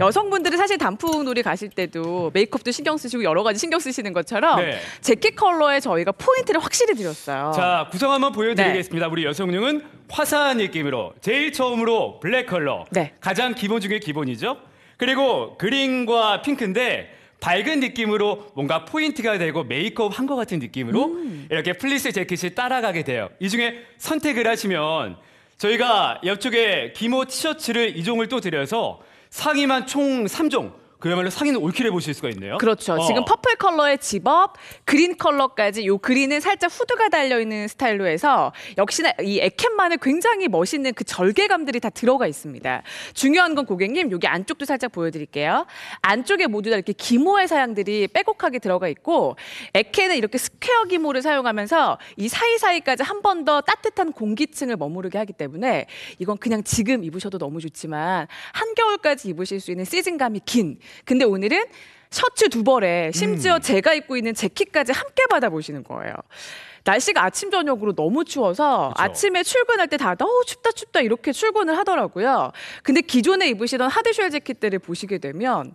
여성분들은 사실 단풍놀이 가실 때도 메이크업도 신경 쓰시고 여러 가지 신경 쓰시는 것처럼 네. 재킷 컬러에 저희가 포인트를 확실히 드렸어요. 자, 구성 한번 보여드리겠습니다. 네. 우리 여성용은 화사한 느낌으로 제일 처음으로 블랙 컬러. 네. 가장 기본 중에 기본이죠. 그리고 그린과 핑크인데 밝은 느낌으로 뭔가 포인트가 되고 메이크업 한 것 같은 느낌으로 음. 이렇게 플리스 재킷이 따라가게 돼요. 이 중에 선택을 하시면 저희가 옆쪽에 기모 티셔츠를 이종을 또 드려서 상의만 총 3종 그야말로 상기는 올킬해 보실 수가 있네요. 그렇죠. 어. 지금 퍼플 컬러의 집업, 그린 컬러까지 요 그린은 살짝 후드가 달려 있는 스타일로 해서 역시나 이 에켄만의 굉장히 멋있는 그 절개감들이 다 들어가 있습니다. 중요한 건 고객님 여기 안쪽도 살짝 보여드릴게요. 안쪽에 모두 다 이렇게 기모의 사양들이 빼곡하게 들어가 있고 에켄은 이렇게 스퀘어 기모를 사용하면서 이 사이사이까지 한 번 더 따뜻한 공기층을 머무르게 하기 때문에 이건 그냥 지금 입으셔도 너무 좋지만 한겨울까지 입으실 수 있는 시즌감이 긴 근데 오늘은 셔츠 두 벌에 심지어 음. 제가 입고 있는 재킷까지 함께 받아보시는 거예요. 날씨가 아침 저녁으로 너무 추워서 그쵸. 아침에 출근할 때 다들 어 춥다 춥다 이렇게 출근을 하더라고요. 근데 기존에 입으시던 하드쉘 재킷들을 보시게 되면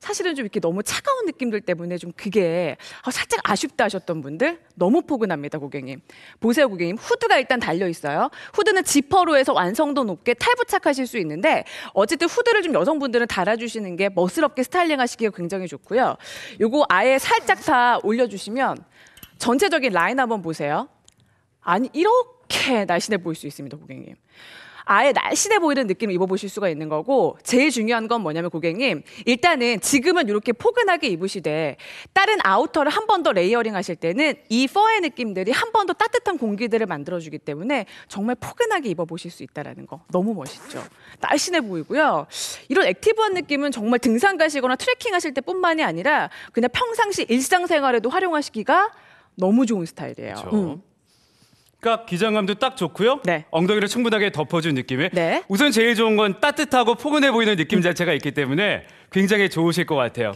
사실은 좀 이렇게 너무 차가운 느낌들 때문에 좀 그게 아, 살짝 아쉽다 하셨던 분들 너무 포근합니다, 고객님. 보세요, 고객님. 후드가 일단 달려 있어요. 후드는 지퍼로 해서 완성도 높게 탈부착하실 수 있는데 어쨌든 후드를 좀 여성분들은 달아주시는 게 멋스럽게 스타일링하시기가 굉장히 좋고요. 요거 아예 살짝 다 올려주시면 전체적인 라인 한번 보세요. 아니 이렇게 날씬해 보일 수 있습니다, 고객님. 아예 날씬해 보이는 느낌을 입어보실 수가 있는 거고 제일 중요한 건 뭐냐면 고객님 일단은 지금은 이렇게 포근하게 입으시되 다른 아우터를 한 번 더 레이어링 하실 때는 이 퍼의 느낌들이 한 번 더 따뜻한 공기들을 만들어주기 때문에 정말 포근하게 입어보실 수 있다라는 거 너무 멋있죠. 날씬해 보이고요. 이런 액티브한 느낌은 정말 등산 가시거나 트레킹 하실 때뿐만이 아니라 그냥 평상시 일상생활에도 활용하시기가 너무 좋은 스타일이에요. 그렇죠. 음. 그러니까 기장감도 딱 좋고요. 네. 엉덩이를 충분하게 덮어준 느낌에 네. 우선 제일 좋은 건 따뜻하고 포근해 보이는 느낌 자체가 있기 때문에 굉장히 좋으실 것 같아요.